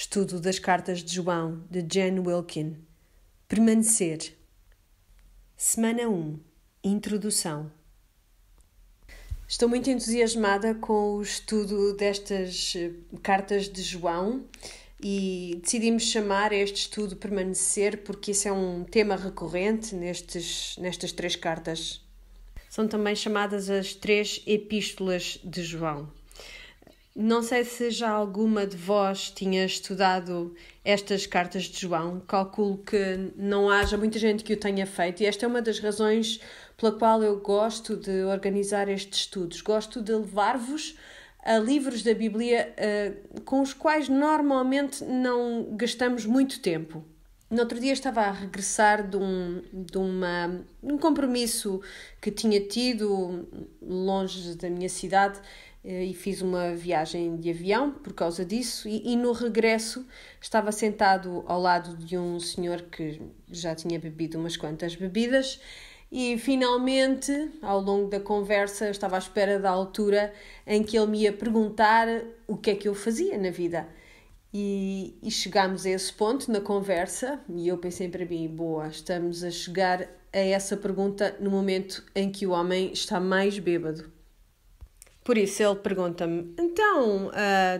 Estudo das Cartas de João, de Jan Wilkin. Permanecer. Semana 1. Introdução. Estou muito entusiasmada com o estudo destas eh, cartas de João e decidimos chamar este estudo Permanecer porque isso é um tema recorrente nestes, nestas três cartas. São também chamadas as três epístolas de João. Não sei se já alguma de vós tinha estudado estas cartas de João. Calculo que não haja muita gente que o tenha feito, e esta é uma das razões pela qual eu gosto de organizar estes estudos. Gosto de levar-vos a livros da Bíblia uh, com os quais normalmente não gastamos muito tempo. No outro dia estava a regressar de um, de uma, um compromisso que tinha tido longe da minha cidade eh, e fiz uma viagem de avião por causa disso. E, e, no regresso estava sentado ao lado de um senhor que já tinha bebido umas quantas bebidas. E finalmente, ao longo da conversa, estava à espera da altura em que ele me ia perguntar o que é que eu fazia na vida. E, e chegámos a esse ponto na conversa, e eu pensei para mim: boa, estamos a chegar a essa pergunta no momento em que o homem está mais bêbado. Por isso ele pergunta-me, então, uh,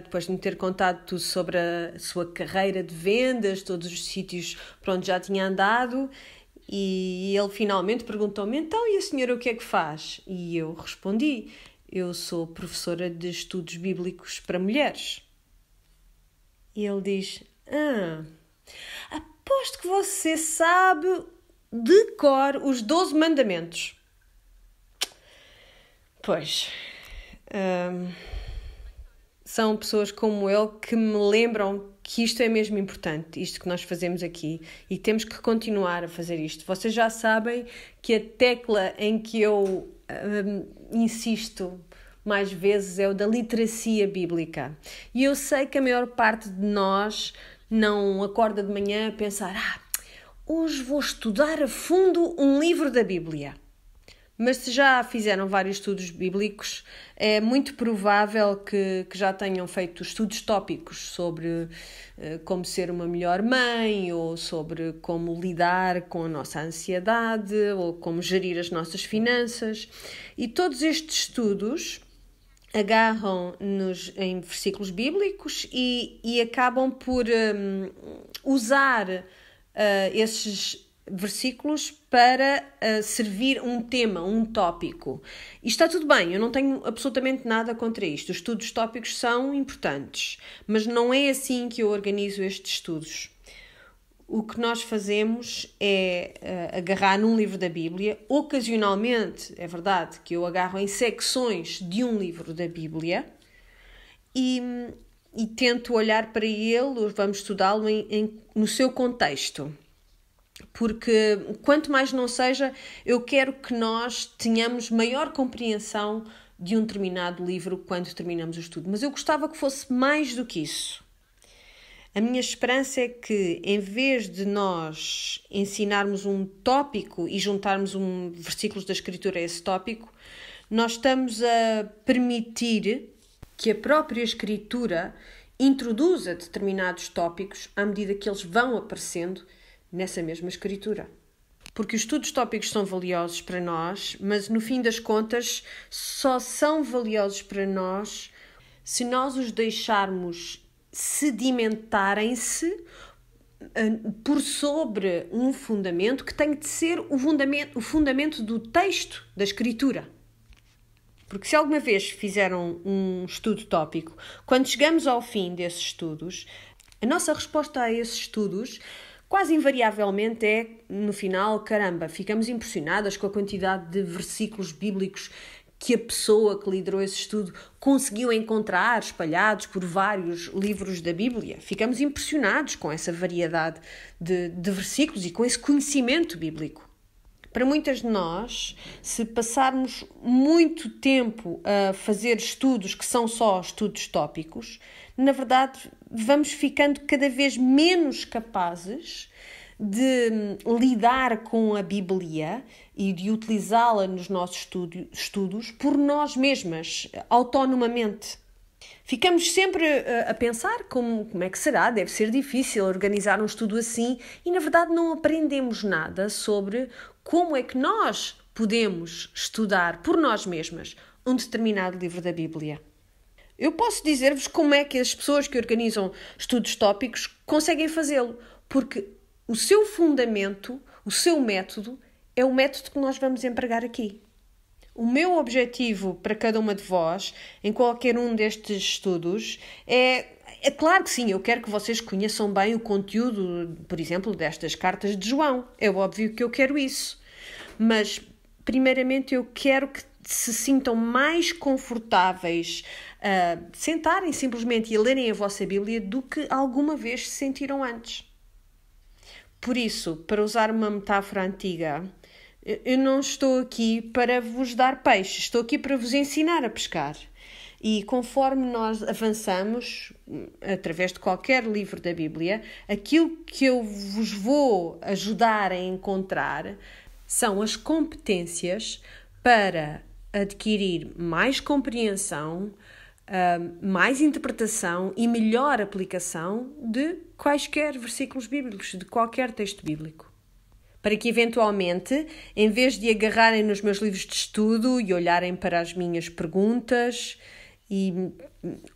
depois de me ter contado tudo sobre a sua carreira de vendas, todos os sítios por onde já tinha andado, e ele finalmente perguntou-me, então, e a senhora o que é que faz? E eu respondi, eu sou professora de estudos bíblicos para mulheres. E ele diz, ah, aposto que você sabe de cor os 12 mandamentos. Pois, um, são pessoas como ele que me lembram que isto é mesmo importante, isto que nós fazemos aqui e temos que continuar a fazer isto. Vocês já sabem que a tecla em que eu um, insisto mais vezes é o da literacia bíblica. E eu sei que a maior parte de nós não acorda de manhã a pensar: ah, hoje vou estudar a fundo um livro da Bíblia. Mas se já fizeram vários estudos bíblicos, é muito provável que, que já tenham feito estudos tópicos sobre eh, como ser uma melhor mãe, ou sobre como lidar com a nossa ansiedade, ou como gerir as nossas finanças. E todos estes estudos agarram-nos em versículos bíblicos e, e acabam por um, eh, usar uh, esses versículos para uh, servir um tema, um tópico. E está tudo bem, eu não tenho absolutamente nada contra isto. Os estudos tópicos são importantes, mas não é assim que eu organizo estes estudos. O que nós fazemos é uh, agarrar num livro da Bíblia, ocasionalmente, é verdade, que eu agarro em secções de um livro da Bíblia e, e tento olhar para ele, vamos estudá-lo no seu contexto porque quanto mais não seja, eu quero que nós tenhamos maior compreensão de um determinado livro quando terminamos o estudo, mas eu gostava que fosse mais do que isso. A minha esperança é que, em vez de nós ensinarmos um tópico e juntarmos um versículos da Escritura a esse tópico, nós estamos a permitir que a própria Escritura introduza determinados tópicos à medida que eles vão aparecendo nessa mesma escritura. Porque os estudos tópicos são valiosos para nós, mas no fim das contas só são valiosos para nós se nós os deixarmos sedimentarem-se eh, por sobre um fundamento que tem de ser o fundamento, o fundamento do texto da escritura. Porque se alguma vez fizeram um estudo tópico, quando chegamos ao fim desses estudos, a nossa resposta a esses estudos quase invariavelmente é, no final, caramba, ficamos impressionadas com a quantidade de versículos bíblicos que a pessoa que liderou esse estudo conseguiu encontrar espalhados por vários livros da Bíblia. Ficamos impressionados com essa variedade de, de versículos e com esse conhecimento bíblico. Para muitas de nós, se passarmos muito tempo a fazer estudos que são só estudos tópicos, na verdade, vamos ficando cada vez menos capazes de hum, lidar com a Bíblia e de utilizá-la nos nossos estudo, estudos por nós mesmas, autonomamente. Ficamos sempre eh, a pensar como, como é que será, deve ser difícil organizar um estudo assim e, na verdade, não aprendemos nada sobre como é que nós podemos estudar por nós mesmas um determinado livro da Bíblia. Eu posso dizer-vos como é que as pessoas que organizam estudos tópicos conseguem fazê-lo, porque o seu fundamento, o seu método, é o método que nós vamos empregar aqui. O meu objetivo para cada uma de vós, em qualquer um destes estudos, é. É claro que sim, eu quero que vocês conheçam bem o conteúdo, por exemplo, destas cartas de João. É óbvio que eu quero isso. Mas, primeiramente, eu quero que se sintam mais confortáveis a ah, sentarem simplesmente e lerem a vossa Bíblia do que alguma vez se sentiram antes. Por isso, para usar uma metáfora antiga, eu não estou aqui para vos dar peixe, estou aqui para vos ensinar a pescar. E conforme nós avançamos, hum, através de qualquer livro da Bíblia, aquilo que eu vos vou ajudar a encontrar são as competências para adquirir mais compreensão, ah, mais interpretação e melhor aplicação de quaisquer versículos bíblicos, de qualquer texto bíblico. Para que, eventualmente, em vez de agarrarem nos meus livros de estudo e olharem para as minhas perguntas e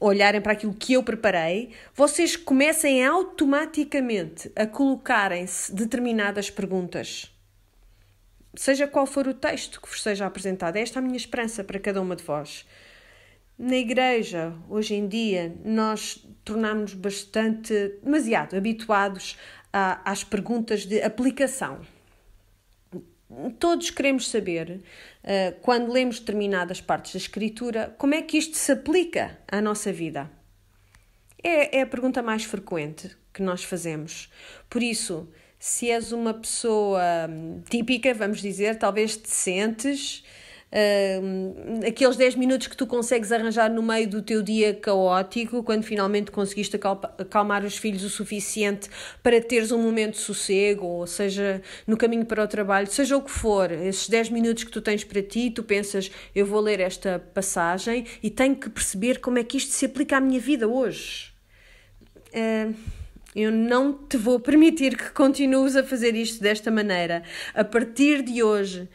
olharem para aquilo que eu preparei, vocês comecem automaticamente a colocarem-se determinadas perguntas seja qual for o texto que vos seja apresentado, é esta é a minha esperança para cada uma de vós. Na igreja, hoje em dia, nós tornámos-nos bastante, demasiado habituados a, às perguntas de aplicação. Todos queremos saber, eh, quando lemos determinadas partes da Escritura, como é que isto se aplica à nossa vida. É, é a pergunta mais frequente que nós fazemos. Por isso, se és uma pessoa hum, típica, vamos dizer, talvez te sentes. Uh, aqueles 10 minutos que tu consegues arranjar no meio do teu dia caótico, quando finalmente conseguiste acalmar os filhos o suficiente para teres um momento de sossego, ou seja, no caminho para o trabalho, seja o que for, esses 10 minutos que tu tens para ti, tu pensas, eu vou ler esta passagem e tenho que perceber como é que isto se aplica à minha vida hoje. Uh, eu não te vou permitir que continues a fazer isto desta maneira. A partir de hoje,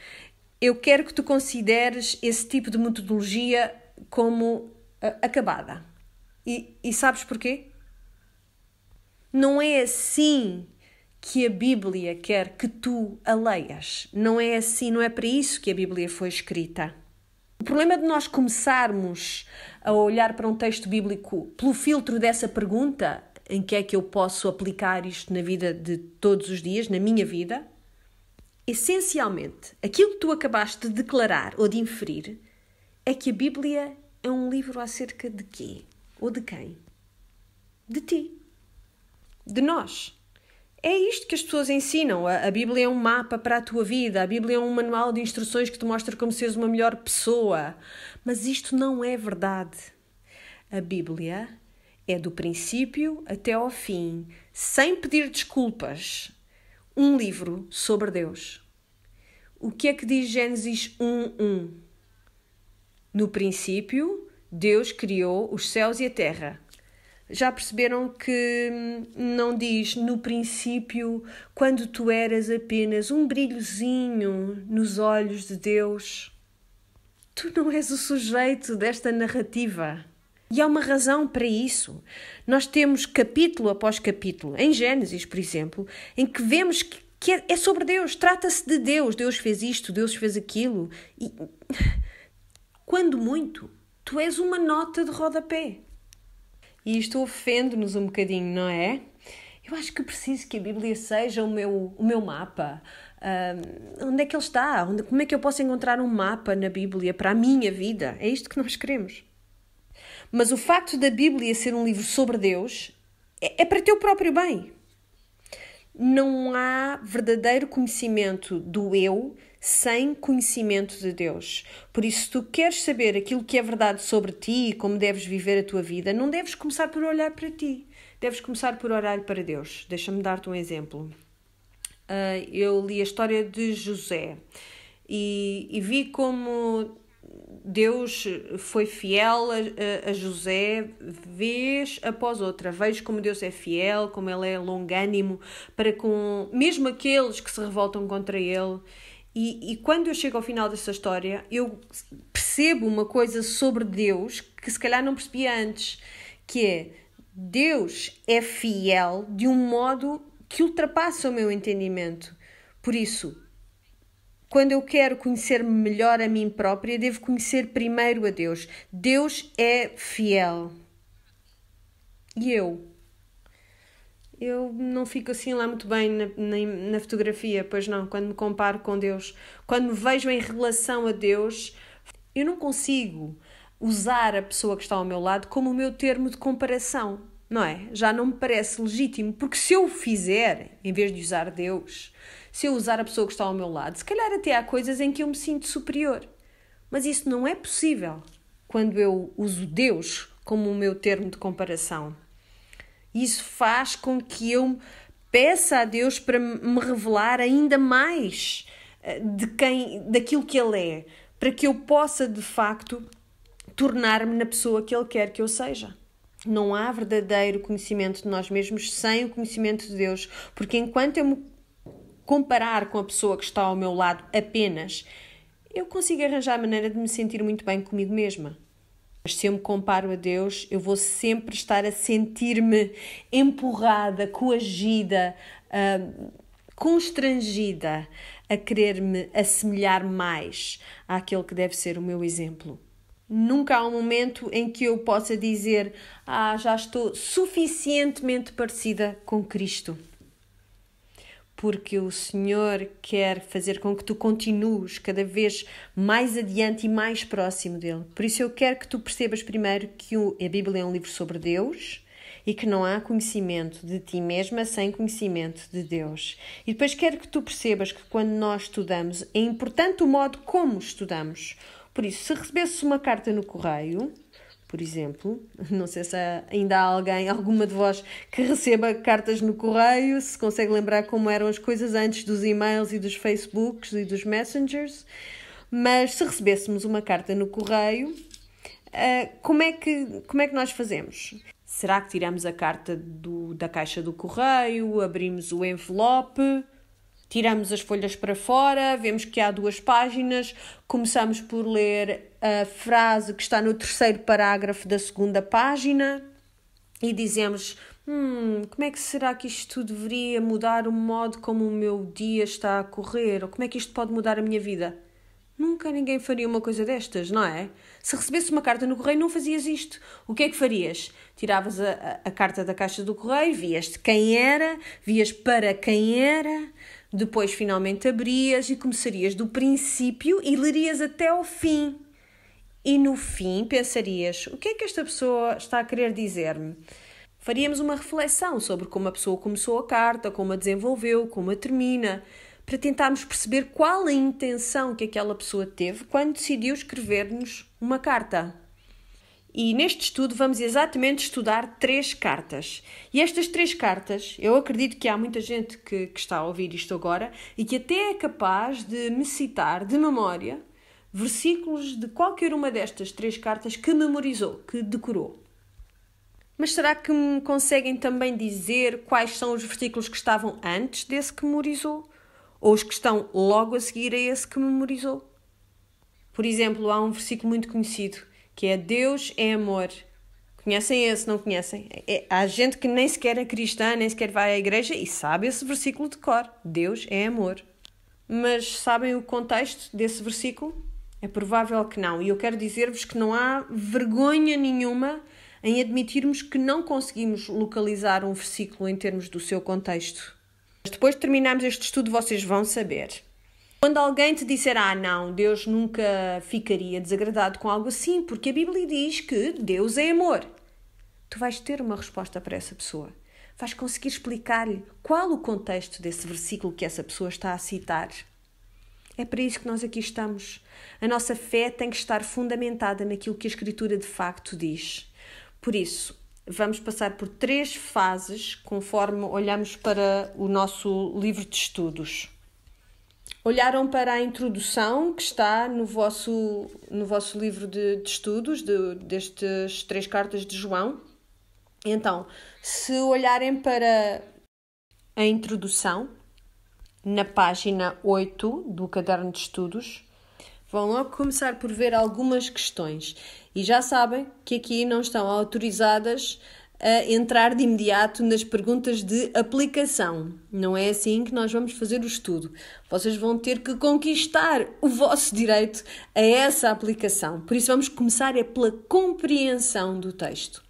eu quero que tu consideres esse tipo de metodologia como ah, acabada. E, e sabes porquê? Não é assim que a Bíblia quer que tu a leias. Não é assim, não é para isso que a Bíblia foi escrita. O problema de nós começarmos a olhar para um texto bíblico pelo filtro dessa pergunta em que é que eu posso aplicar isto na vida de todos os dias, na minha vida, essencialmente, aquilo que tu acabaste de declarar ou de inferir é que a Bíblia é um livro acerca de quê? Ou de quem? De ti. De nós. É isto que as pessoas ensinam. A, Bíblia é um mapa para a tua vida, a Bíblia é um manual de instruções que te mostra como seres uma melhor pessoa. Mas isto não é verdade. A Bíblia é do princípio até ao fim, sem pedir desculpas. Um livro sobre Deus. O que é que diz Gênesis 1:1? No princípio, Deus criou os céus e a terra. Já perceberam que não diz no princípio, quando tu eras apenas um brilhozinho nos olhos de Deus? Tu não és o sujeito desta narrativa. E há uma razão para isso. Nós temos capítulo após capítulo, em Gênesis, por exemplo, em que vemos que, que é, é sobre Deus, trata-se de Deus. Deus fez isto, Deus fez aquilo. E quando muito, tu és uma nota de rodapé. E isto ofende-nos um bocadinho, não é? Eu acho que preciso que a Bíblia seja o meu, o meu mapa. onde é que ele está? Onde, como é que eu posso encontrar um mapa na Bíblia para a minha vida? É isto que nós queremos. Mas o facto da Bíblia ser um livro sobre Deus é, é para teu próprio bem. Não há verdadeiro conhecimento do eu sem conhecimento de Deus. Por isso, se tu queres saber aquilo que é verdade sobre ti e como deves viver a tua vida, não deves começar por olhar para ti, deves começar por olhar para Deus. Deixa-me dar-te um exemplo. Uh, eu li a história de José e, e vi como Deus foi fiel a, a, José vez após outra. Vejo como Deus é fiel, como ele é longânimo para com mesmo aqueles que se revoltam contra ele. E, e quando eu chego ao final dessa história, eu percebo uma coisa sobre Deus que se calhar não percebia antes, que é Deus é fiel de um modo que ultrapassa o meu entendimento. Por isso, quando eu quero conhecer melhor a mim própria, devo conhecer primeiro a Deus. Deus é fiel. E eu? Eu não fico assim lá muito bem na, na, na fotografia, pois não, quando me comparo com Deus. Quando me vejo em relação a Deus, eu não consigo usar a pessoa que está ao meu lado como o meu termo de comparação, não é? Já não me parece legítimo, porque se eu o fizer, em vez de usar Deus, se eu usar a pessoa que está ao meu lado, se calhar até há coisas em que eu me sinto superior. Mas isso não é possível quando eu uso Deus como o meu termo de comparação. Isso faz com que eu peça a Deus para me revelar ainda mais eh, de quem, daquilo que Ele é, para que eu possa de facto tornar-me na pessoa que Ele quer que eu seja. Não há verdadeiro conhecimento de nós mesmos sem o conhecimento de Deus, porque enquanto eu me comparar com a pessoa que está ao meu lado apenas, eu consigo arranjar a maneira de me sentir muito bem comigo mesma. Mas se eu me comparo a Deus, eu vou sempre estar a sentir-me empurrada, coagida, uh, constrangida a querer me assemelhar mais àquele que deve ser o meu exemplo. Nunca há um momento em que eu possa dizer: Ah, já estou suficientemente parecida com Cristo porque o Senhor quer fazer com que tu continues cada vez mais adiante e mais próximo dele. Por isso eu quero que tu percebas primeiro que a Bíblia é um livro sobre Deus e que não há conhecimento de ti mesma sem conhecimento de Deus. E depois quero que tu percebas que quando nós estudamos é importante o modo como estudamos. Por isso, se recebesses uma carta no correio, por exemplo. Não sei se ainda há alguém, alguma de vós, que receba cartas no correio, se consegue lembrar como eram as coisas antes dos e-mails e dos Facebooks e dos Messengers. Mas se recebêssemos uma carta no correio, eh, como, é que, como é que nós fazemos? Será que tiramos a carta do, da caixa do correio, abrimos o envelope? Tiramos as folhas para fora, vemos que há duas páginas, começamos por ler a frase que está no terceiro parágrafo da segunda página e dizemos: Hum, como é que será que isto deveria mudar o modo como o meu dia está a correr? Ou como é que isto pode mudar a minha vida? Nunca ninguém faria uma coisa destas, não é? Se recebesse uma carta no correio, não fazias isto. O que é que farias? Tiravas a, a, a carta da caixa do correio, vias quem era, vias para quem era, depois finalmente abrias e começarias do princípio e lerias até ao fim. E no fim pensarias: o que é que esta pessoa está a querer dizer-me? Faríamos uma reflexão sobre como a pessoa começou a carta, como a desenvolveu, como a termina, para tentarmos perceber qual a intenção que aquela pessoa teve quando decidiu escrever-nos uma carta. E neste estudo vamos exatamente estudar três cartas. E estas três cartas, eu acredito que há muita gente que, que está a ouvir isto agora e que até é capaz de me citar de memória versículos de qualquer uma destas três cartas que memorizou, que decorou. Mas será que me conseguem também dizer quais são os versículos que estavam antes desse que memorizou? Ou os que estão logo a seguir a esse que memorizou? Por exemplo, há um versículo muito conhecido que é Deus é amor. Conhecem esse, não conhecem? É, há gente que nem sequer é cristã, nem sequer vai à igreja e sabe esse versículo de cor. Deus é amor. Mas sabem o contexto desse versículo? É provável que não. E eu quero dizer-vos que não há vergonha nenhuma em admitirmos que não conseguimos localizar um versículo em termos do seu contexto. Mas depois de terminarmos este estudo, vocês vão saber. Quando alguém te disser, ah, não, Deus nunca ficaria desagradado com algo assim, porque a Bíblia diz que Deus é amor, tu vais ter uma resposta para essa pessoa. Vais conseguir explicar-lhe qual o contexto desse versículo que essa pessoa está a citar. É para isso que nós aqui estamos. A nossa fé tem que estar fundamentada naquilo que a Escritura de facto diz. Por isso, vamos passar por três fases conforme olhamos para o nosso livro de estudos. Olharam para a introdução que está no vosso, no vosso livro de, de estudos, de, destes três cartas de João. Então, se olharem para a introdução, na página 8 do caderno de estudos, vão logo começar por ver algumas questões. E já sabem que aqui não estão autorizadas a entrar de imediato nas perguntas de aplicação. Não é assim que nós vamos fazer o estudo. Vocês vão ter que conquistar o vosso direito a essa aplicação. Por isso, vamos começar é pela compreensão do texto.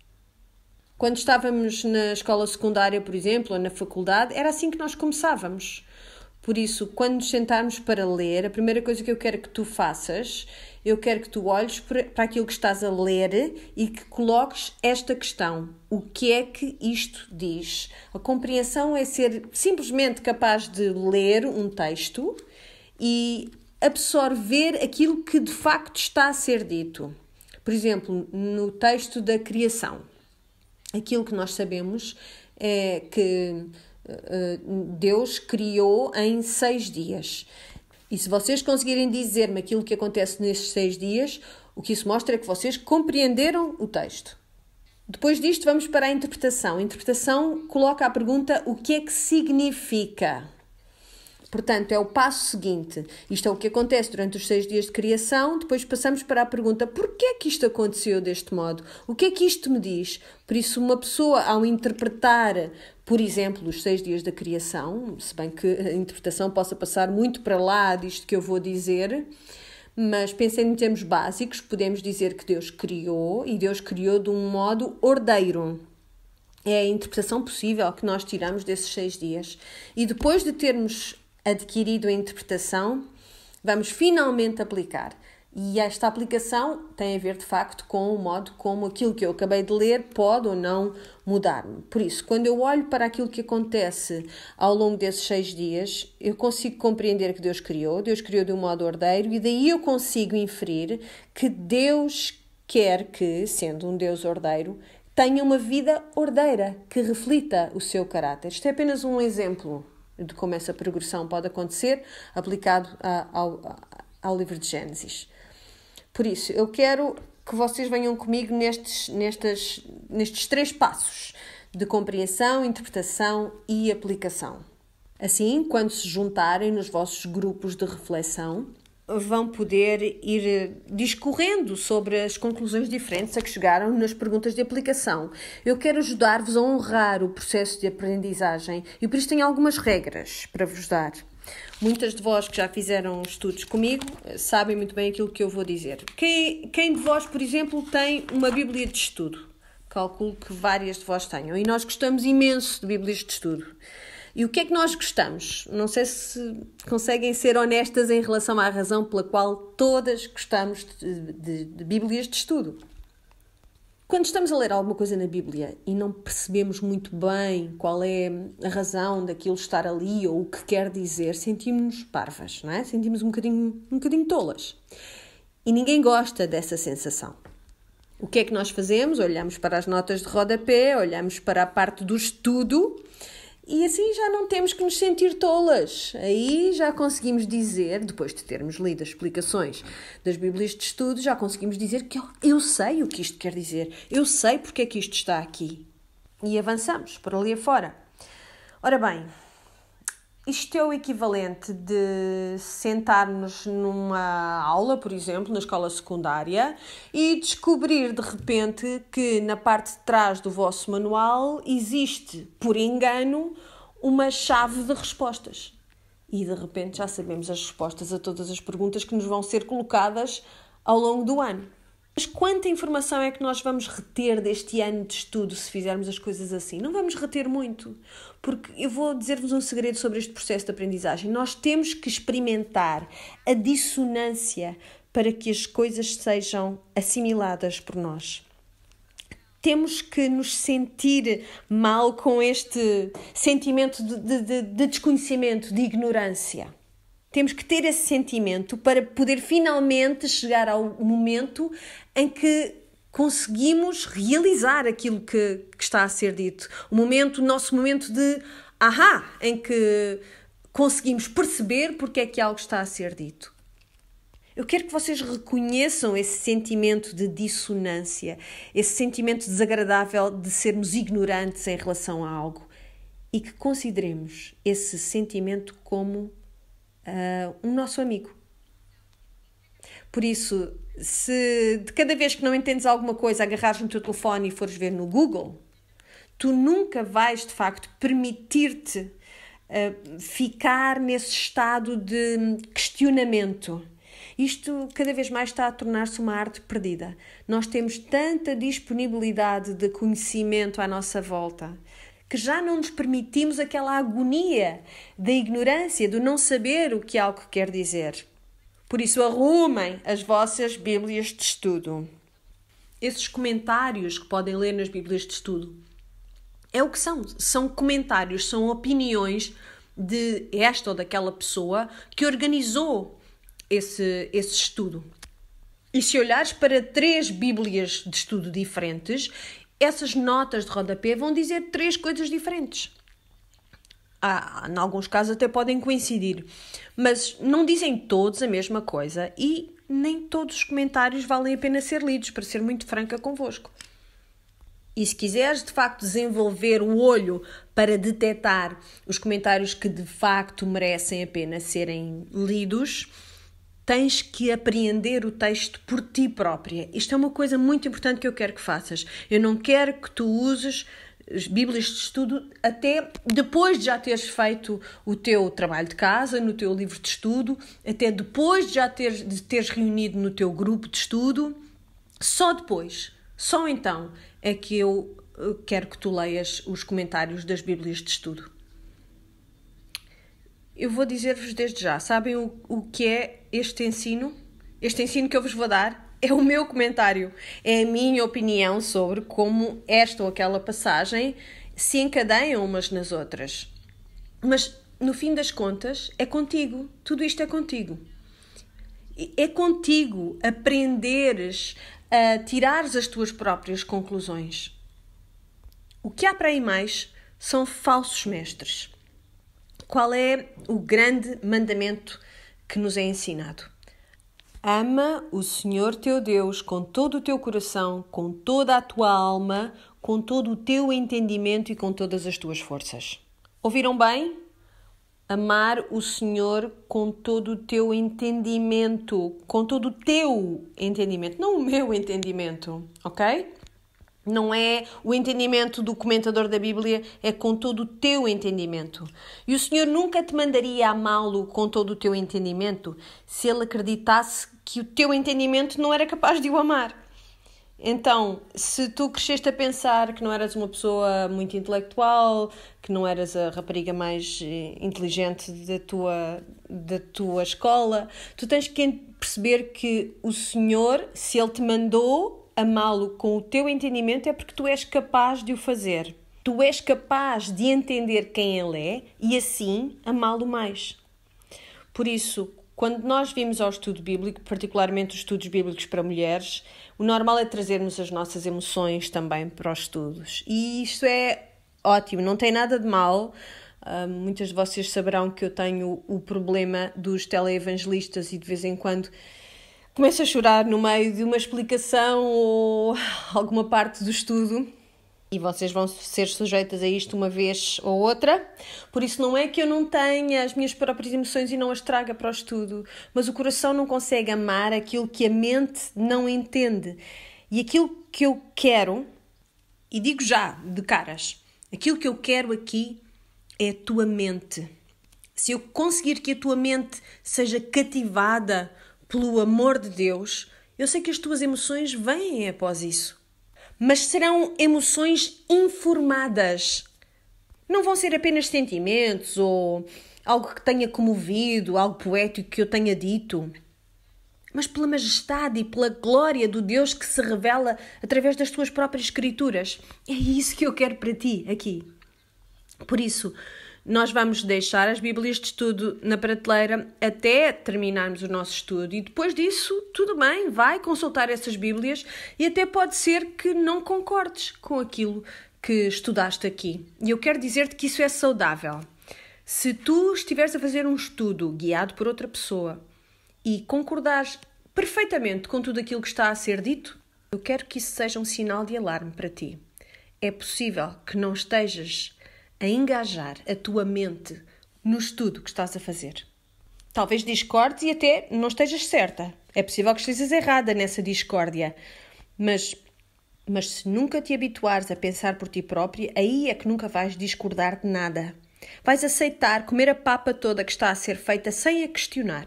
Quando estávamos na escola secundária, por exemplo, ou na faculdade, era assim que nós começávamos. Por isso, quando nos sentarmos para ler, a primeira coisa que eu quero que tu faças, eu quero que tu olhes para aquilo que estás a ler e que coloques esta questão: o que é que isto diz? A compreensão é ser simplesmente capaz de ler um texto e absorver aquilo que de facto está a ser dito. Por exemplo, no texto da criação, aquilo que nós sabemos é que Deus criou em seis dias. E se vocês conseguirem dizer-me aquilo que acontece nestes seis dias, o que isso mostra é que vocês compreenderam o texto. Depois disto, vamos para a interpretação. A interpretação coloca a pergunta: o que é que significa? Portanto, é o passo seguinte. Isto é o que acontece durante os seis dias de criação. Depois passamos para a pergunta: por que é que isto aconteceu deste modo? O que é que isto me diz? Por isso, uma pessoa, ao interpretar por exemplo, os seis dias da criação, se bem que a interpretação possa passar muito para lá disto que eu vou dizer, mas pensando em termos básicos, podemos dizer que Deus criou e Deus criou de um modo ordeiro. É a interpretação possível que nós tiramos desses seis dias. E depois de termos adquirido a interpretação, vamos finalmente aplicar. E esta aplicação tem a ver de facto com o modo como aquilo que eu acabei de ler pode ou não mudar-me. Por isso, quando eu olho para aquilo que acontece ao longo desses seis dias, eu consigo compreender que Deus criou, Deus criou de um modo ordeiro, e daí eu consigo inferir que Deus quer que, sendo um Deus ordeiro, tenha uma vida ordeira que reflita o seu caráter. Isto é apenas um exemplo de como essa progressão pode acontecer aplicado ao, ao livro de Gênesis. Por isso, eu quero que vocês venham comigo nestes, nestas, nestes três passos de compreensão, interpretação e aplicação. Assim, quando se juntarem nos vossos grupos de reflexão, vão poder ir discorrendo sobre as conclusões diferentes a que chegaram nas perguntas de aplicação. Eu quero ajudar-vos a honrar o processo de aprendizagem e por isso tenho algumas regras para vos dar. Muitas de vós que já fizeram estudos comigo eh, sabem muito bem aquilo que eu vou dizer. Quem, quem de vós, por exemplo, tem uma Bíblia de estudo? Calculo que várias de vós tenham. E nós gostamos imenso de Bíblias de estudo. E o que é que nós gostamos? Não sei se conseguem ser honestas em relação à razão pela qual todas gostamos de, de, de Bíblias de estudo. Quando estamos a ler alguma coisa na Bíblia e não percebemos muito bem qual é a razão daquilo estar ali ou o que quer dizer, sentimos-nos parvas, não é? Sentimos um bocadinho, um bocadinho tolas. E ninguém gosta dessa sensação. O que é que nós fazemos? Olhamos para as notas de rodapé, olhamos para a parte do estudo e assim já não temos que nos sentir tolas. Aí já conseguimos dizer, depois de termos lido as explicações das Bíblias de Estudo, já conseguimos dizer que oh, eu sei o que isto quer dizer, eu sei porque é que isto está aqui. E avançamos para ali afora. Ora bem, isto é o equivalente de sentarmos numa aula, por exemplo, na escola secundária, e descobrir de repente que na parte de trás do vosso manual existe, por engano, uma chave de respostas. E de repente já sabemos as respostas a todas as perguntas que nos vão ser colocadas ao longo do ano. Mas quanta informação é que nós vamos reter deste ano de estudo se fizermos as coisas assim? Não vamos reter muito, porque eu vou dizer-vos um segredo sobre este processo de aprendizagem. Nós temos que experimentar a dissonância para que as coisas sejam assimiladas por nós. Temos que nos sentir mal com este sentimento de, de, de, de desconhecimento, de ignorância. Temos que ter esse sentimento para poder finalmente chegar ao momento em que conseguimos realizar aquilo que, que está a ser dito. O momento, o nosso momento de ahá, em que conseguimos perceber porque é que algo está a ser dito. Eu quero que vocês reconheçam esse sentimento de dissonância, esse sentimento desagradável de sermos ignorantes em relação a algo e que consideremos esse sentimento como uh, um nosso amigo. Por isso, se de cada vez que não entendes alguma coisa agarrares no teu telefone e fores ver no Google, tu nunca vais de facto permitir-te uh, ficar nesse estado de questionamento. Isto cada vez mais está a tornar-se uma arte perdida. Nós temos tanta disponibilidade de conhecimento à nossa volta que já não nos permitimos aquela agonia da ignorância, do não saber o que algo quer dizer. Por isso, arrumem as vossas Bíblias de estudo. Esses comentários que podem ler nas Bíblias de estudo é o que são. São comentários, são opiniões de esta ou daquela pessoa que organizou esse, esse estudo. E se olhares para três Bíblias de estudo diferentes essas notas de rodapé vão dizer três coisas diferentes. Ah, em alguns casos até podem coincidir, mas não dizem todos a mesma coisa e nem todos os comentários valem a pena ser lidos, para ser muito franca convosco. E se quiseres de facto desenvolver o olho para detectar os comentários que de facto merecem a pena serem lidos, tens que apreender o texto por ti própria. Isto é uma coisa muito importante que eu quero que faças. Eu não quero que tu uses eh, Bíblias de estudo até depois de já teres feito o teu trabalho de casa, no teu livro de estudo, até depois de já teres, de teres reunido no teu grupo de estudo. Só depois, só então, é que eu eh, quero que tu leias os comentários das Bíblias de estudo. Eu vou dizer-vos desde já: sabem o, o que é este ensino? Este ensino que eu vos vou dar é o meu comentário, é a minha opinião sobre como esta ou aquela passagem se encadeiam umas nas outras. Mas no fim das contas, é contigo, tudo isto é contigo. É contigo aprenderes a tirares as tuas próprias conclusões. O que há para aí mais são falsos mestres. Qual é o grande mandamento que nos é ensinado? Ama o Senhor teu Deus com todo o teu coração, com toda a tua alma, com todo o teu entendimento e com todas as tuas forças. Ouviram bem? Amar o Senhor com todo o teu entendimento, com todo o teu entendimento, não o meu entendimento, ok? Não é o entendimento do comentador da Bíblia, é com todo o teu entendimento. E o Senhor nunca te mandaria amá-lo com todo o teu entendimento se ele acreditasse que o teu entendimento não era capaz de o amar. Então, se tu cresceste a pensar que não eras uma pessoa muito intelectual, que não eras a rapariga mais eh, inteligente da tua, da tua escola, tu tens que perceber que o Senhor, se Ele te mandou amá-lo com o teu entendimento é porque tu és capaz de o fazer. Tu és capaz de entender quem ele é e assim amá-lo mais. Por isso, quando nós vimos ao estudo bíblico, particularmente os estudos bíblicos para mulheres, o normal é trazermos as nossas emoções também para os estudos. E isto é ótimo, não tem nada de mal. Uh, muitas de vocês saberão que eu tenho o problema dos teleevangelistas e de vez em quando começo a chorar no meio de uma explicação ou alguma parte do estudo e vocês vão ser sujeitas a isto uma vez ou outra. Por isso, não é que eu não tenha as minhas próprias emoções e não as traga para o estudo, mas o coração não consegue amar aquilo que a mente não entende. E aquilo que eu quero, e digo já de caras, aquilo que eu quero aqui é a tua mente. Se eu conseguir que a tua mente seja cativada pelo amor de Deus, eu sei que as tuas emoções vêm após isso. Mas serão emoções informadas. Não vão ser apenas sentimentos ou algo que tenha comovido, algo poético que eu tenha dito. Mas pela majestade e pela glória do Deus que se revela através das tuas próprias escrituras. É isso que eu quero para ti aqui. Por isso, nós vamos deixar as Bíblias de estudo na prateleira até terminarmos o nosso estudo e depois disso, tudo bem, vai consultar essas Bíblias e até pode ser que não concordes com aquilo que estudaste aqui. E eu quero dizer-te que isso é saudável. Se tu estiveres a fazer um estudo guiado por outra pessoa e concordares perfeitamente com tudo aquilo que está a ser dito, eu quero que isso seja um sinal de alarme para ti. É possível que não estejas a engajar a tua mente no estudo que estás a fazer. Talvez discordes e até não estejas certa. É possível que estejas errada nessa discórdia. Mas, mas se nunca te habituares a pensar por ti própria, aí é que nunca vais discordar de nada. Vais aceitar comer a papa toda que está a ser feita sem a questionar,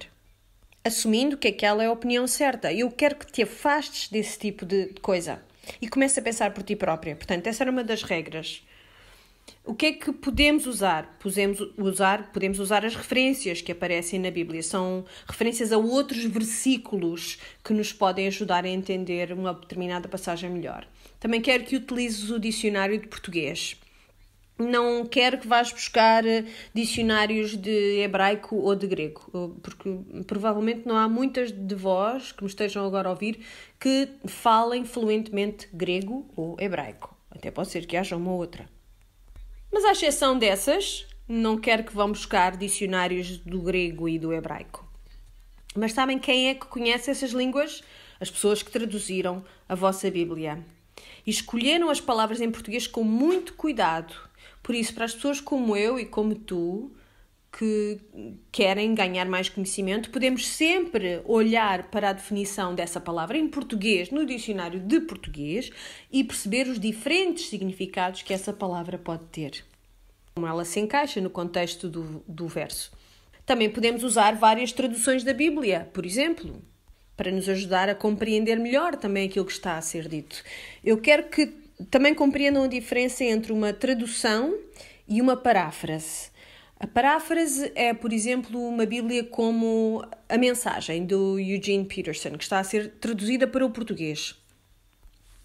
assumindo que aquela é a opinião certa. Eu quero que te afastes desse tipo de coisa e comece a pensar por ti própria. Portanto, essa era uma das regras. O que é que podemos usar? Podemos usar, podemos usar as referências que aparecem na Bíblia. São referências a outros versículos que nos podem ajudar a entender uma determinada passagem melhor. Também quero que utilizes o dicionário de português. Não quero que vás buscar eh, dicionários de hebraico ou de grego, eh, porque provavelmente não há muitas de vós que me estejam agora a ouvir que falem fluentemente grego ou hebraico. Até pode ser que haja uma outra. Mas à exceção dessas, não quero que vão buscar dicionários do grego e do hebraico. Mas sabem quem é que conhece essas línguas? As pessoas que traduziram a vossa Bíblia. E escolheram as palavras em português com muito cuidado. Por isso, para as pessoas como eu e como tu, que querem ganhar mais conhecimento, podemos sempre olhar para a definição dessa palavra em português, no dicionário de português, e perceber os diferentes significados que essa palavra pode ter, como ela se encaixa no contexto do, do verso. Também podemos usar várias traduções da Bíblia, por exemplo, para nos ajudar a compreender melhor também aquilo que está a ser dito. Eu quero que também compreendam a diferença entre uma tradução e uma paráfrase. A paráfrase é, por exemplo, uma Bíblia como a mensagem do Eugene Peterson, que está a ser traduzida para o português.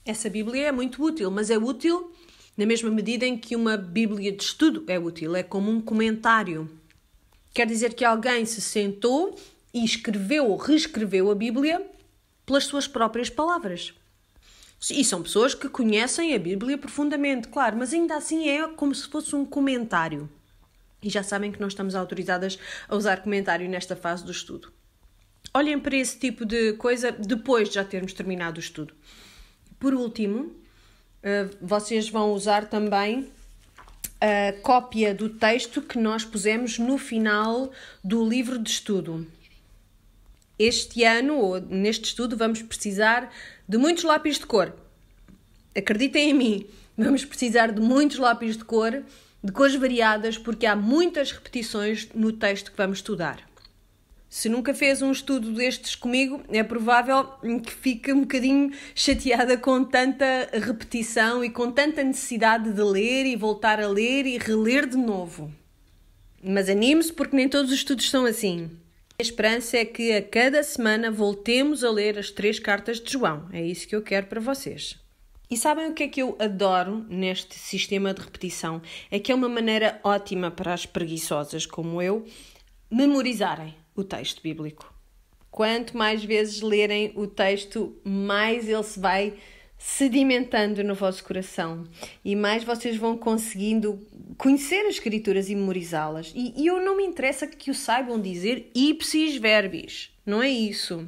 Essa Bíblia é muito útil, mas é útil na mesma medida em que uma Bíblia de estudo é útil, é como um comentário. Quer dizer que alguém se sentou e escreveu ou reescreveu a Bíblia pelas suas próprias palavras. E são pessoas que conhecem a Bíblia profundamente, claro, mas ainda assim é como se fosse um comentário. E já sabem que não estamos autorizadas a usar comentário nesta fase do estudo. Olhem para esse tipo de coisa depois de já termos terminado o estudo. Por último, eh, vocês vão usar também a cópia do texto que nós pusemos no final do livro de estudo. Este ano, ou neste estudo, vamos precisar de muitos lápis de cor. Acreditem em mim, vamos precisar de muitos lápis de cor de cores variadas, porque há muitas repetições no texto que vamos estudar. Se nunca fez um estudo destes comigo, é provável que fique um bocadinho chateada com tanta repetição e com tanta necessidade de ler e voltar a ler e reler de novo. Mas anime-se porque nem todos os estudos são assim. A esperança é que a cada semana voltemos a ler as três cartas de João. É isso que eu quero para vocês. E sabem o que é que eu adoro neste sistema de repetição? É que é uma maneira ótima para as preguiçosas como eu memorizarem o texto bíblico. Quanto mais vezes lerem o texto, mais ele se vai sedimentando no vosso coração e mais vocês vão conseguindo conhecer as escrituras e memorizá-las. E, e eu não me interessa que o saibam dizer ipsis verbis, não é isso.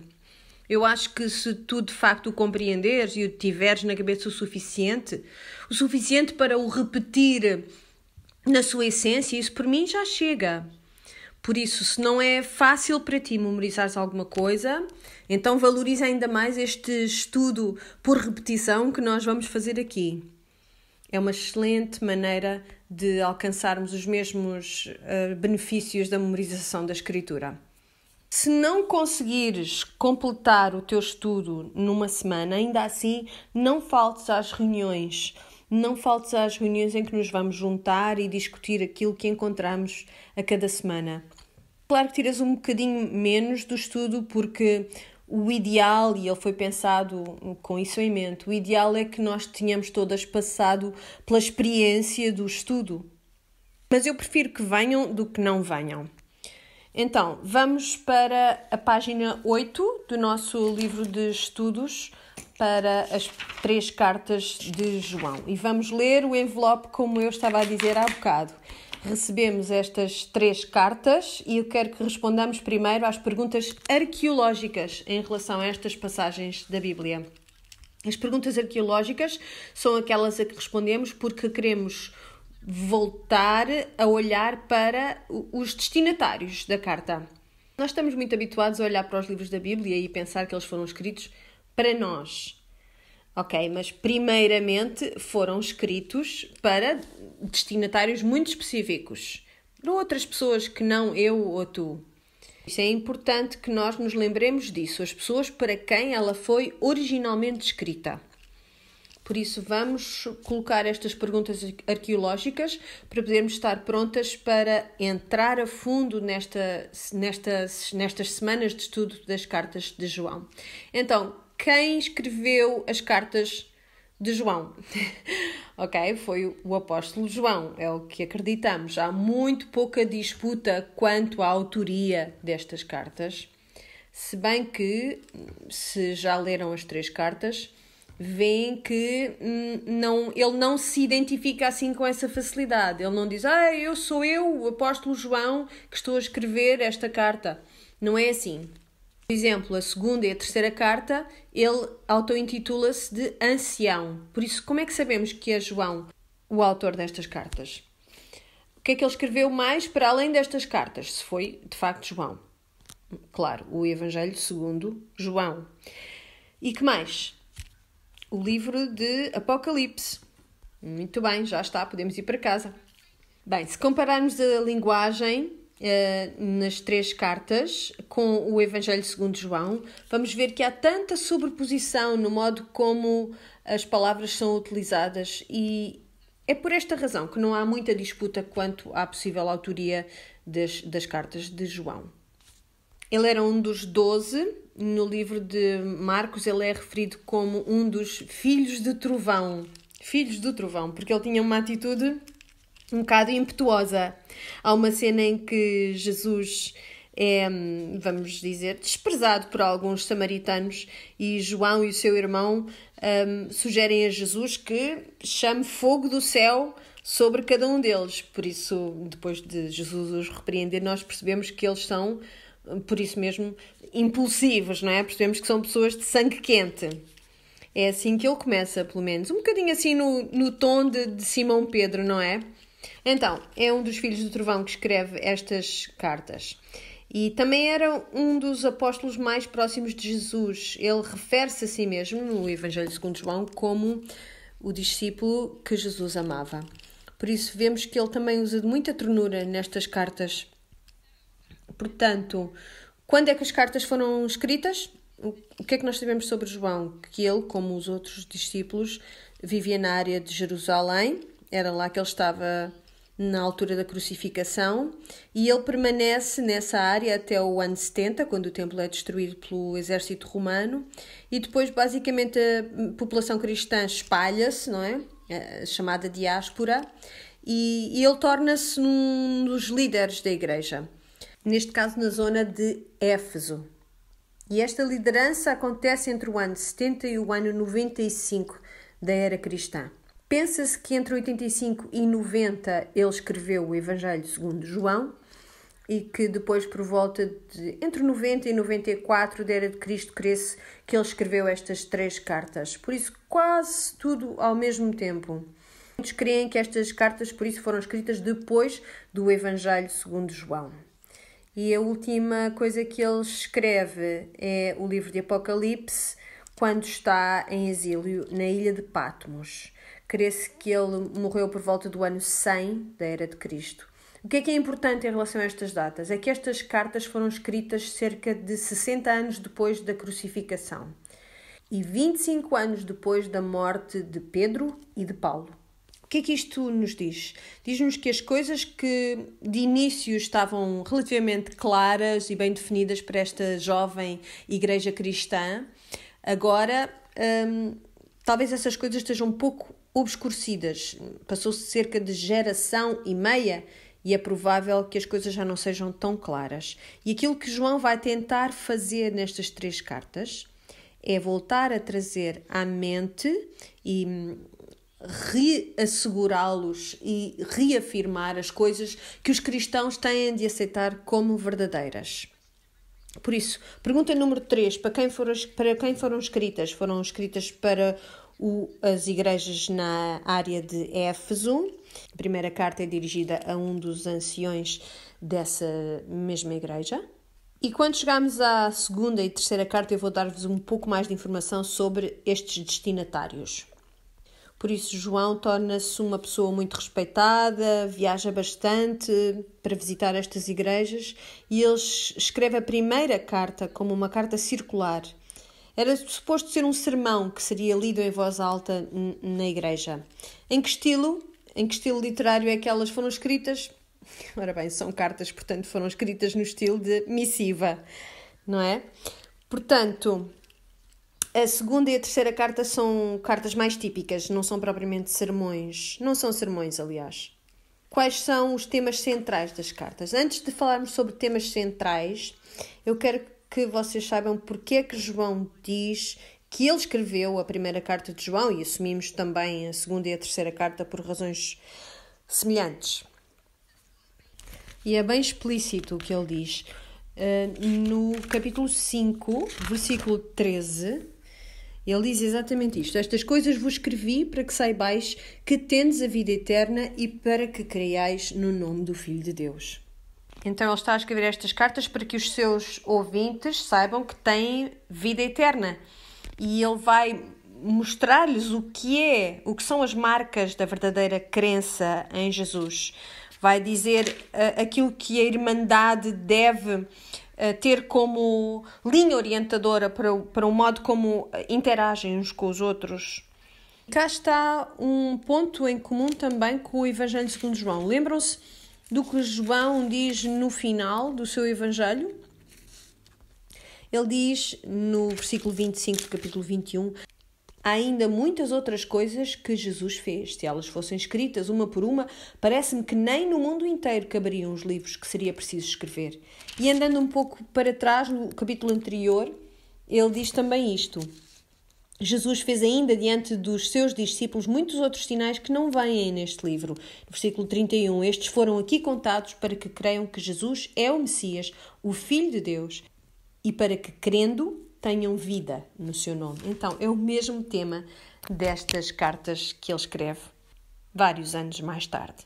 Eu acho que se tu de facto o compreenderes e o tiveres na cabeça o suficiente, o suficiente para o repetir na sua essência, isso por mim já chega. Por isso, se não é fácil para ti memorizar alguma coisa, então valoriza ainda mais este estudo por repetição que nós vamos fazer aqui. É uma excelente maneira de alcançarmos os mesmos uh, benefícios da memorização da escritura. Se não conseguires completar o teu estudo numa semana, ainda assim, não faltes às reuniões. Não faltes às reuniões em que nos vamos juntar e discutir aquilo que encontramos a cada semana. Claro que tiras um bocadinho menos do estudo porque o ideal, e ele foi pensado com isso em mente, o ideal é que nós tenhamos todas passado pela experiência do estudo. Mas eu prefiro que venham do que não venham. Então, vamos para a página 8 do nosso livro de estudos para as três cartas de João. E vamos ler o envelope, como eu estava a dizer há bocado. Recebemos estas três cartas e eu quero que respondamos primeiro às perguntas arqueológicas em relação a estas passagens da Bíblia. As perguntas arqueológicas são aquelas a que respondemos porque queremos voltar a olhar para os destinatários da carta. Nós estamos muito habituados a olhar para os livros da Bíblia e pensar que eles foram escritos para nós. Ok, mas primeiramente foram escritos para destinatários muito específicos, para outras pessoas que não eu ou tu. Isso é importante que nós nos lembremos disso, as pessoas para quem ela foi originalmente escrita. Por isso, vamos colocar estas perguntas arqueológicas para podermos estar prontas para entrar a fundo nesta, nestas nestas semanas de estudo das cartas de João. Então, quem escreveu as cartas de João? ok? Foi o apóstolo João, é o que acreditamos. Há muito pouca disputa quanto à autoria destas cartas, se bem que, se já leram as três cartas, veem que hum, não, ele não se identifica assim com essa facilidade. Ele não diz, ah, eu sou eu, o apóstolo João, que estou a escrever esta carta. Não é assim. Por exemplo, a segunda e a terceira carta, ele auto-intitula-se de ancião. Por isso, como é que sabemos que é João o autor destas cartas? O que é que ele escreveu mais para além destas cartas? Se foi, de facto, João. Claro, o Evangelho segundo João. E que mais? o livro de Apocalipse. Muito bem, já está, podemos ir para casa. Bem, se compararmos a linguagem uh, nas três cartas com o Evangelho segundo João, vamos ver que há tanta sobreposição no modo como as palavras são utilizadas e é por esta razão que não há muita disputa quanto à possível autoria das, das cartas de João. Ele era um dos doze. No livro de Marcos, ele é referido como um dos filhos de trovão. Filhos do trovão, porque ele tinha uma atitude um bocado impetuosa. Há uma cena em que Jesus é, vamos dizer, desprezado por alguns samaritanos e João e o seu irmão um, sugerem a Jesus que chame fogo do céu sobre cada um deles. Por isso, depois de Jesus os repreender, nós percebemos que eles são por isso mesmo, impulsivos, não é? Percebemos que são pessoas de sangue quente. É assim que ele começa, pelo menos. Um bocadinho assim no, no tom de, de Simão Pedro, não é? Então, é um dos filhos do Trovão que escreve estas cartas. E também era um dos apóstolos mais próximos de Jesus. Ele refere-se a si mesmo, no Evangelho segundo João, como o discípulo que Jesus amava. Por isso, vemos que ele também usa de muita ternura nestas cartas Portanto, quando é que as cartas foram escritas? O que é que nós sabemos sobre João? Que ele, como os outros discípulos, vivia na área de Jerusalém, era lá que ele estava na altura da crucificação, e ele permanece nessa área até o ano 70, quando o templo é destruído pelo exército romano, e depois basicamente a população cristã espalha-se, não é? A chamada diáspora, e, e ele torna-se um dos líderes da igreja neste caso na zona de Éfeso. E esta liderança acontece entre o ano 70 e o ano 95 da era cristã. Pensa-se que entre 85 e 90 ele escreveu o Evangelho segundo João e que depois por volta de entre 90 e 94 da era de Cristo cresce que ele escreveu estas três cartas. Por isso quase tudo ao mesmo tempo. Muitos creem que estas cartas por isso foram escritas depois do Evangelho segundo João. E a última coisa que ele escreve é o livro de Apocalipse, quando está em exílio na ilha de Patmos. Crê-se que ele morreu por volta do ano 100 da era de Cristo. O que é que é importante em relação a estas datas? É que estas cartas foram escritas cerca de 60 anos depois da crucificação e 25 anos depois da morte de Pedro e de Paulo. O que é que isto nos diz? Diz-nos que as coisas que de início estavam relativamente claras e bem definidas para esta jovem igreja cristã, agora hum, talvez essas coisas estejam um pouco obscurecidas. Passou-se cerca de geração e meia e é provável que as coisas já não sejam tão claras. E aquilo que João vai tentar fazer nestas três cartas é voltar a trazer à mente e hum, reassegurá-los e reafirmar as coisas que os cristãos têm de aceitar como verdadeiras. Por isso, pergunta número 3, para quem, foram, para quem foram escritas? Foram escritas para o, as igrejas na área de Éfeso. A primeira carta é dirigida a um dos anciões dessa mesma igreja. E quando chegarmos à segunda e terceira carta, eu vou dar-vos um pouco mais de informação sobre estes destinatários. Por isso, João torna-se uma pessoa muito respeitada, viaja bastante para visitar estas igrejas e ele escreve a primeira carta como uma carta circular. Era suposto ser um sermão que seria lido em voz alta na igreja. Em que estilo? Em que estilo literário é que elas foram escritas? Ora bem, são cartas, portanto, foram escritas no estilo de missiva, não é? Portanto, a segunda e a terceira carta são cartas mais típicas, não são propriamente sermões. Não são sermões, aliás. Quais são os temas centrais das cartas? Antes de falarmos sobre temas centrais, eu quero que vocês saibam porque é que João diz que ele escreveu a primeira carta de João e assumimos também a segunda e a terceira carta por razões semelhantes. E é bem explícito o que ele diz. Uh, no capítulo 5, versículo 13, ele diz exatamente isto: Estas coisas vos escrevi para que saibais que tendes a vida eterna e para que creiais no nome do Filho de Deus. Então ele está a escrever estas cartas para que os seus ouvintes saibam que têm vida eterna. E ele vai mostrar-lhes o que é, o que são as marcas da verdadeira crença em Jesus. Vai dizer uh, aquilo que a Irmandade deve ter como linha orientadora para o, para o modo como interagem uns com os outros. Cá está um ponto em comum também com o Evangelho segundo João. Lembram-se do que João diz no final do seu Evangelho? Ele diz no versículo 25 do capítulo 21: Há ainda muitas outras coisas que Jesus fez. Se elas fossem escritas uma por uma, parece-me que nem no mundo inteiro caberiam os livros que seria preciso escrever. E andando um pouco para trás, no capítulo anterior, ele diz também isto. Jesus fez ainda diante dos seus discípulos muitos outros sinais que não vêm neste livro. No versículo 31, estes foram aqui contados para que creiam que Jesus é o Messias, o Filho de Deus, e para que, crendo, tenham vida no seu nome. Então, é o mesmo tema destas cartas que ele escreve vários anos mais tarde.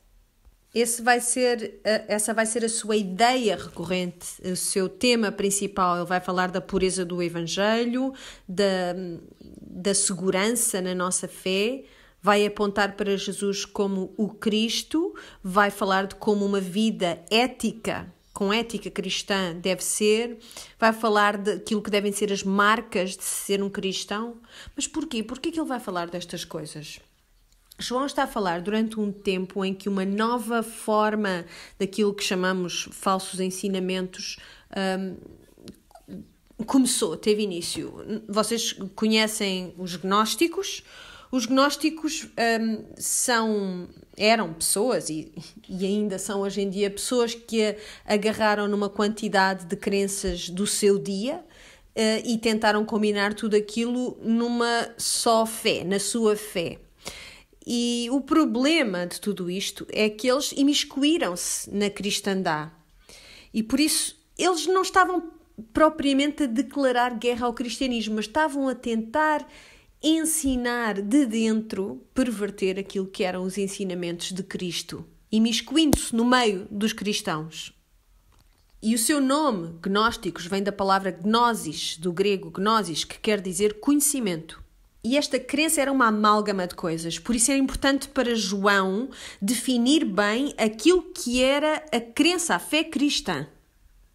Vai ser, eh, essa vai ser a sua ideia recorrente, o seu tema principal. Ele vai falar da pureza do Evangelho, da, da segurança na nossa fé, vai apontar para Jesus como o Cristo, vai falar de como uma vida ética com ética cristã deve ser, vai falar daquilo que devem ser as marcas de ser um cristão. Mas porquê? Porquê que ele vai falar destas coisas? João está a falar durante um tempo em que uma nova forma daquilo que chamamos falsos ensinamentos um, começou, teve início. Vocês conhecem os gnósticos, os gnósticos um, são, eram pessoas e, e, ainda são hoje em dia pessoas que agarraram numa quantidade de crenças do seu dia uh, e tentaram combinar tudo aquilo numa só fé, na sua fé. E o problema de tudo isto é que eles imiscuíram-se na cristandade e por isso eles não estavam propriamente a declarar guerra ao cristianismo, mas estavam a tentar ensinar de dentro, perverter aquilo que eram os ensinamentos de Cristo, imiscuindo-se no meio dos cristãos. E o seu nome, gnósticos, vem da palavra gnosis, do grego gnosis, que quer dizer conhecimento. E esta crença era uma amálgama de coisas, por isso era importante para João definir bem aquilo que era a crença, a fé cristã.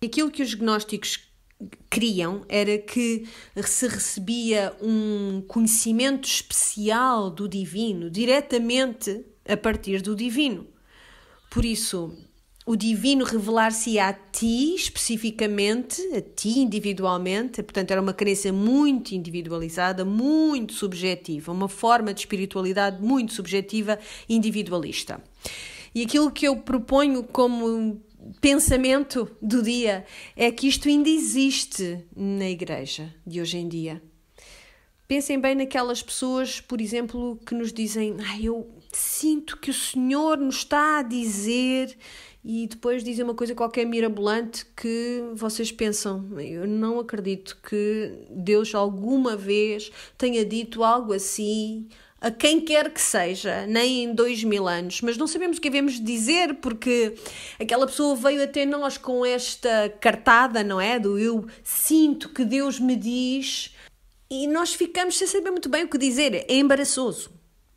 Aquilo que os gnósticos queriam era que se recebia um conhecimento especial do divino, diretamente a partir do divino. Por isso, o divino revelar-se a ti especificamente, a ti individualmente, portanto era uma crença muito individualizada, muito subjetiva, uma forma de espiritualidade muito subjetiva individualista. E aquilo que eu proponho como pensamento do dia é que isto ainda existe na igreja de hoje em dia. Pensem bem naquelas pessoas, por exemplo, que nos dizem: ah, Eu sinto que o Senhor nos está a dizer, e depois dizem uma coisa qualquer mirabolante que vocês pensam: Eu não acredito que Deus alguma vez tenha dito algo assim a quem quer que seja, nem em dois mil anos, mas não sabemos o que devemos dizer porque aquela pessoa veio até nós com esta cartada, não é? Do eu sinto que Deus me diz e nós ficamos sem saber muito bem o que dizer, é embaraçoso.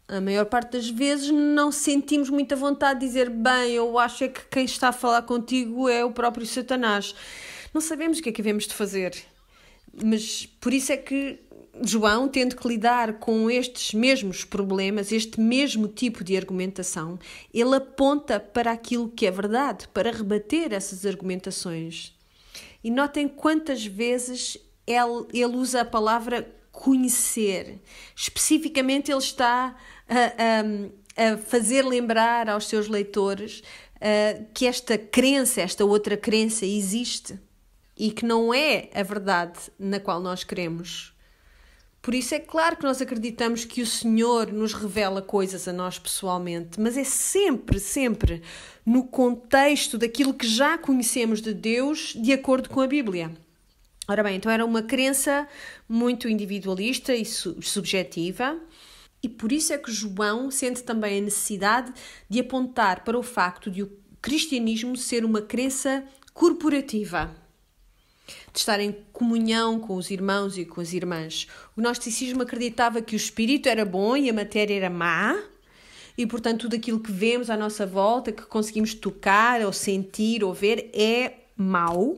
A maior parte das vezes não sentimos muita vontade de dizer bem, eu acho é que quem está a falar contigo é o próprio Satanás. Não sabemos o que é que devemos de fazer. Mas por isso é que João, tendo que lidar com estes mesmos problemas, este mesmo tipo de argumentação, ele aponta para aquilo que é verdade, para rebater essas argumentações. E notem quantas vezes ele, ele usa a palavra conhecer. Especificamente, ele está a, a, a fazer lembrar aos seus leitores que esta crença, esta outra crença, existe e que não é a verdade na qual nós queremos por isso é claro que nós acreditamos que o Senhor nos revela coisas a nós pessoalmente, mas é sempre, sempre no contexto daquilo que já conhecemos de Deus de acordo com a Bíblia. Ora bem, então era uma crença muito individualista e subjetiva, e por isso é que João sente também a necessidade de apontar para o facto de o cristianismo ser uma crença corporativa de estar em comunhão com os irmãos e com as irmãs. O gnosticismo acreditava que o espírito era bom e a matéria era má, e portanto tudo aquilo que vemos à nossa volta, que conseguimos tocar ou sentir ou ver, é mau,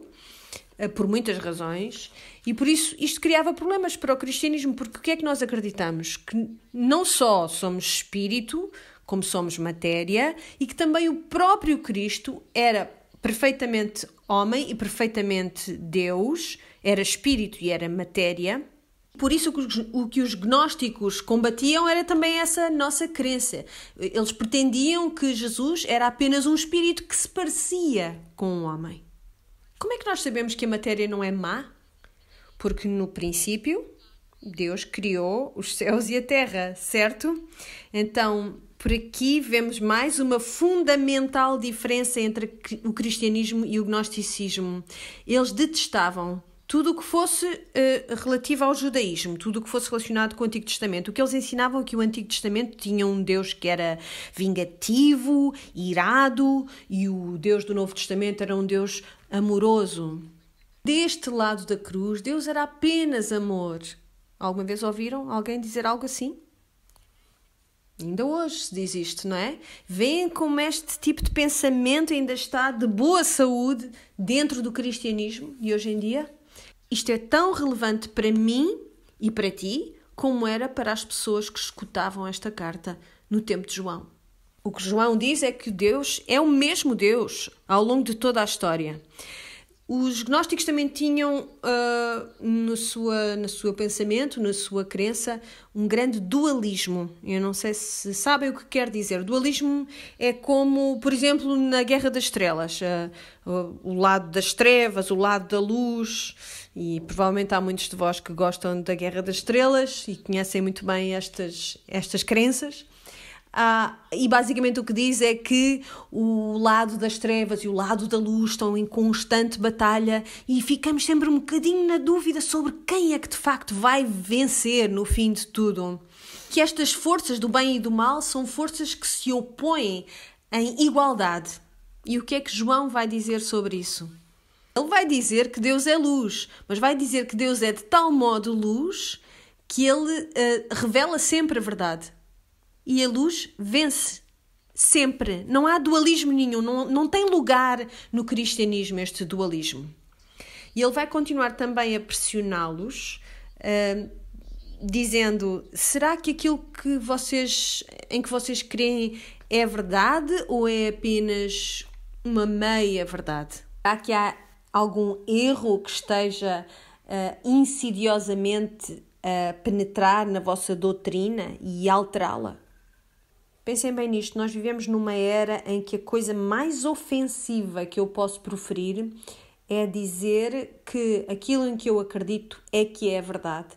eh, por muitas razões, e por isso isto criava problemas para o cristianismo, porque o que é que nós acreditamos? Que não só somos espírito, como somos matéria, e que também o próprio Cristo era perfeitamente homem e perfeitamente Deus, era espírito e era matéria. Por isso, o que os gnósticos combatiam era também essa nossa crença. Eles pretendiam que Jesus era apenas um espírito que se parecia com um homem. Como é que nós sabemos que a matéria não é má? Porque no princípio, Deus criou os céus e a terra, certo? Então, por aqui vemos mais uma fundamental diferença entre o cristianismo e o gnosticismo. Eles detestavam tudo o que fosse uh, relativo ao judaísmo, tudo o que fosse relacionado com o Antigo Testamento. O que eles ensinavam é que o Antigo Testamento tinha um Deus que era vingativo, irado, e o Deus do Novo Testamento era um Deus amoroso. Deste lado da cruz, Deus era apenas amor. Alguma vez ouviram alguém dizer algo assim? Ainda hoje se diz isto, não é? Vêem como este tipo de pensamento ainda está de boa saúde dentro do cristianismo de hoje em dia? Isto é tão relevante para mim e para ti como era para as pessoas que escutavam esta carta no tempo de João. O que João diz é que Deus é o mesmo Deus ao longo de toda a história. Os gnósticos também tinham uh, no, sua, no seu pensamento, na sua crença, um grande dualismo. Eu não sei se sabem o que quer dizer. Dualismo é como, por exemplo, na Guerra das Estrelas: uh, o lado das trevas, o lado da luz. E provavelmente há muitos de vós que gostam da Guerra das Estrelas e conhecem muito bem estas, estas crenças. Ah, e basicamente o que diz é que o lado das trevas e o lado da luz estão em constante batalha e ficamos sempre um bocadinho na dúvida sobre quem é que de facto vai vencer no fim de tudo. Que estas forças do bem e do mal são forças que se opõem em igualdade. E o que é que João vai dizer sobre isso? Ele vai dizer que Deus é luz, mas vai dizer que Deus é de tal modo luz que ele uh, revela sempre a verdade e a luz vence. Sempre. Não há dualismo nenhum. Não, não tem lugar no cristianismo este dualismo. E ele vai continuar também a pressioná-los, uh, dizendo: será que aquilo que vocês, em que vocês creem é verdade ou é apenas uma meia verdade? Será que há algum erro que esteja uh, insidiosamente a penetrar na vossa doutrina e alterá-la? Pensem bem nisto, nós vivemos numa era em que a coisa mais ofensiva que eu posso proferir é dizer que aquilo em que eu acredito é que é a verdade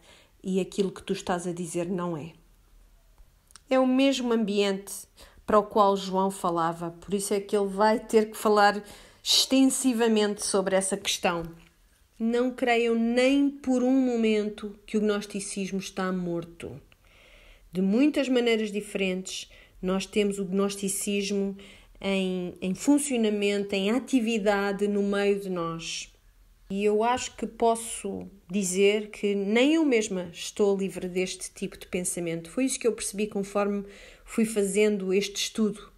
e aquilo que tu estás a dizer não é. É o mesmo ambiente para o qual João falava, por isso é que ele vai ter que falar extensivamente sobre essa questão. Não creiam nem por um momento que o gnosticismo está morto. De muitas maneiras diferentes, nós temos o gnosticismo em, em funcionamento, em atividade no meio de nós. E eu acho que posso dizer que nem eu mesma estou livre deste tipo de pensamento. Foi isso que eu percebi conforme fui fazendo este estudo.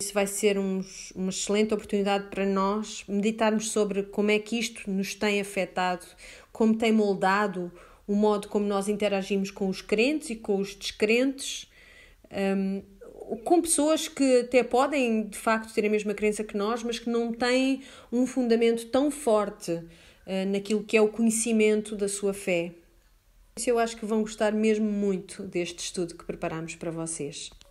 Isso vai ser um, uma excelente oportunidade para nós meditarmos sobre como é que isto nos tem afetado, como tem moldado o modo como nós interagimos com os crentes e com os descrentes. Um, com pessoas que até podem de facto ter a mesma crença que nós, mas que não têm um fundamento tão forte uh, naquilo que é o conhecimento da sua fé. Isso eu acho que vão gostar mesmo muito deste estudo que preparamos para vocês.